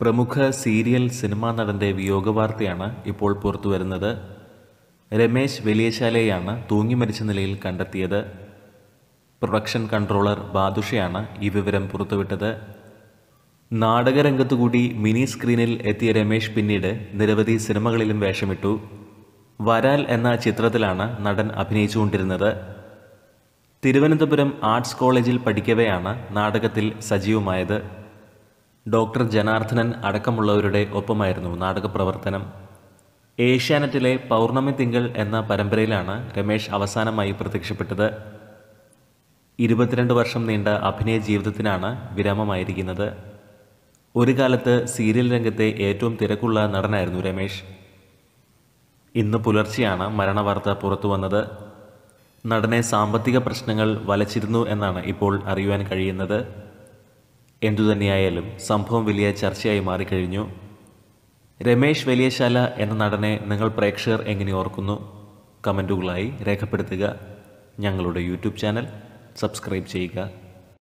പ്രമുഖ serial cinema നടൻ്റെ വിയോഗവാർത്തയാണ് ഇപ്പോൾ പുറത്തു വരുന്നത് രമേശ് വലിയശാലയാണ് തൂങ്ങി മരിച്ച നിലയിൽ കണ്ടെത്തിയത് പ്രൊഡക്ഷൻ കൺട്രോളർ ബാദുഷയാണ് ഈ വിവരം പുറത്തുവിട്ടത് നാടകരംഗത്തുകൂടി മിനി സ്ക്രീനിൽ എത്തിയ രമേശ് പിന്നീട് നിരവധി സിനിമകളിലും വേഷമിട്ടു വരാൽ എന്ന ചിത്രത്തിലാണ് നടൻ അഭിനയിച്ചുകൊണ്ടിരുന്നത് തിരുവനന്തപുരം ആർട്സ് കോളേജിൽ പഠിക്കവെയാണ് നാടകത്തിൽ സജീവമായത് ഡോക്ടർ ജനാർദ്ദനൻ അടക്കമുള്ളവരുടെ ഒപ്പമായിരുന്നു നാടകപ്രവർത്തനം ഏഷ്യാനെറ്റിലെ പൗർണമി തിങ്കൾ എന്ന പരമ്പരയിലാണ് രമേശ് അവസാനമായി പ്രത്യക്ഷപ്പെട്ടത് ഇരുപത്തിരണ്ട് വർഷം നീണ്ട അഭിനയ ജീവിതത്തിനാണ് വിരാമമായിരിക്കുന്നത് ഒരു കാലത്ത് സീരിയൽ രംഗത്തെ ഏറ്റവും തിരക്കുള്ള നടനായിരുന്നു രമേശ് ഇന്ന് പുലർച്ചെയാണ് മരണവാർത്ത പുറത്തു വന്നത് നടനെ സാമ്പത്തിക പ്രശ്നങ്ങൾ വലച്ചിരുന്നു എന്നാണ് ഇപ്പോൾ അറിയുവാൻ കഴിയുന്നത് എന്തുതന്നെയായാലും സംഭവം വലിയ ചർച്ചയായി മാറിക്കഴിഞ്ഞു രമേശ് വലിയശാല എന്ന നടനെ നിങ്ങൾ പ്രേക്ഷകർ എങ്ങനെ ഓർക്കുന്നു കമൻറ്റുകളായി രേഖപ്പെടുത്തുക ഞങ്ങളുടെ യൂട്യൂബ് ചാനൽ സബ്സ്ക്രൈബ് ചെയ്യുക